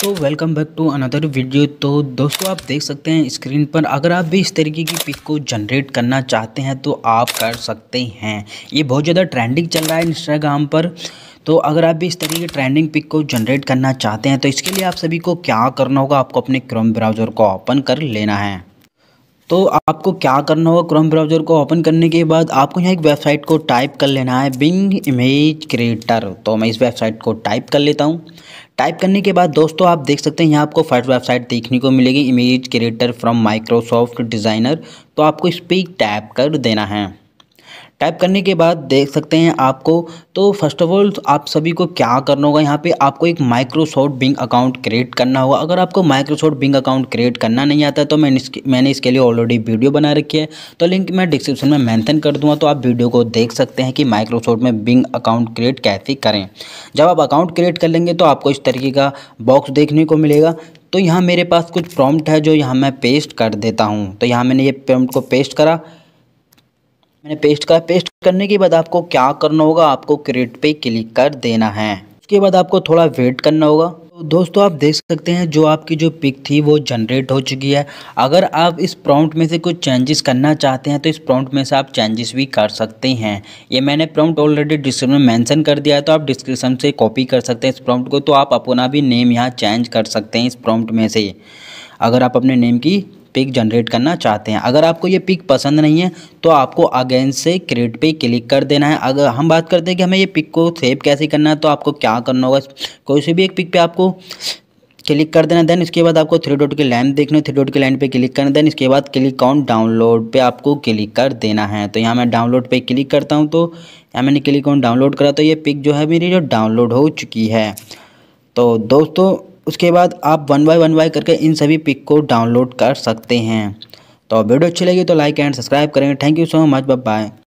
तो welcome back to another video तो दोस्तों आप देख सकते हैं स्क्रीन पर अगर आप भी इस तरीके की पिक को जनरेट करना चाहते हैं तो आप कर सकते हैं ये बहुत ज़्यादा ट्रेंडिंग चल रहा है इंस्टाग्राम पर तो अगर आप भी इस तरीके की ट्रेंडिंग पिक को जनरेट करना चाहते हैं तो इसके लिए आप सभी को क्या करना होगा आपको अपने क्रोम ब्राउज़र को ओपन कर लेना है तो आपको क्या करना होगा क्रोम ब्राउज़र को ओपन करने के बाद आपको यहाँ एक वेबसाइट को टाइप कर लेना है बिंग इमेज क्रिएटर तो मैं इस वेबसाइट को टाइप कर लेता हूँ टाइप करने के बाद दोस्तों आप देख सकते हैं यहाँ आपको फर्स्ट वेबसाइट देखने को मिलेगी image creator from Microsoft designer तो आपको इस पर टैप कर देना है टाइप करने के बाद देख सकते हैं आपको तो फर्स्ट ऑफ ऑल आप सभी को क्या करना होगा यहाँ पे आपको एक माइक्रोसॉफ्ट बिंग अकाउंट क्रिएट करना होगा अगर आपको माइक्रोसॉफ्ट बिंग अकाउंट क्रिएट करना नहीं आता तो मैंने इसके मैंने इसके लिए ऑलरेडी वीडियो बना रखी है तो लिंक मैं डिस्क्रिप्शन में मैंसन कर दूँगा तो आप वीडियो को देख सकते हैं कि माइक्रोसॉफ्ट में बिंग अकाउंट क्रिएट कैसे करें जब आप अकाउंट क्रिएट कर लेंगे तो आपको इस तरीके का बॉक्स देखने को मिलेगा तो यहाँ मेरे पास कुछ प्रॉम्प्ट है जो यहाँ मैं पेस्ट कर देता हूँ तो यहाँ मैंने ये प्रॉम्प्ट को पेस्ट करा मैंने पेस्ट कर पेस्ट करने के बाद आपको क्या करना होगा आपको क्रिएट पे क्लिक कर देना है उसके बाद आपको थोड़ा वेट करना होगा तो दोस्तों आप देख सकते हैं जो आपकी जो पिक थी वो जनरेट हो चुकी है अगर आप इस प्रॉम्प्ट में से कुछ चेंजेस करना चाहते हैं तो इस प्रॉम्प्ट में से आप चेंजेस भी कर सकते हैं ये मैंने प्रॉम्प्ट ऑलरेडी डिस्क्रिप्शन में मेंशन कर दिया है तो आप डिस्क्रिप्शन से कॉपी कर सकते हैं इस प्रॉम्प्ट को तो आप अपना भी नेम यहाँ चेंज कर सकते हैं इस प्रॉम्प्ट में से अगर आप अपने नेम की पिक जनरेट करना चाहते हैं अगर आपको ये पिक पसंद नहीं है तो आपको अगेन से क्रिएट पे क्लिक कर देना है अगर हम बात करते हैं कि हमें ये पिक को सेव कैसे करना है तो आपको क्या करना होगा कोई से भी एक पिक पे आपको क्लिक कर देना देन इसके बाद आपको थ्री डॉट की लाइन देखना है थ्री डॉट की लाइन पे क्लिक करना देन इसके बाद क्लिक ऑन डाउनलोड पे आपको क्लिक कर देना है तो यहाँ मैं डाउनलोड पे क्लिक करता हूँ तो यहाँ मैंने क्लिक ऑन डाउनलोड करा तो ये पिक जो है मेरी जो डाउनलोड हो चुकी है तो दोस्तों उसके बाद आप वन बाय वन बाय करके इन सभी पिक को डाउनलोड कर सकते हैं तो वीडियो अच्छी लगी तो लाइक एंड सब्सक्राइब करेंगे thank you so much bye